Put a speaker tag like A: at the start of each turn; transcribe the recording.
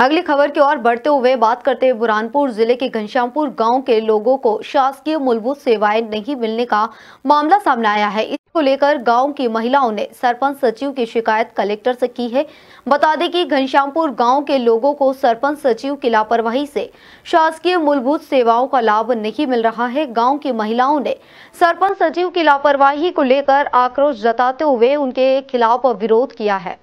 A: अगली खबर की ओर बढ़ते हुए बात करते हुए बुरानपुर जिले के घनश्यामपुर गांव के लोगों को शासकीय मूलभूत सेवाएं नहीं मिलने का मामला सामने आया है इसको लेकर गांव की महिलाओं ने सरपंच सचिव की शिकायत कलेक्टर से की है बता दें कि घनश्यामपुर गांव के लोगों को सरपंच सचिव की लापरवाही से शासकीय मूलभूत सेवाओं का लाभ नहीं मिल रहा है गाँव की महिलाओं ने सरपंच सचिव की लापरवाही को लेकर आक्रोश जताते हुए उनके खिलाफ विरोध किया है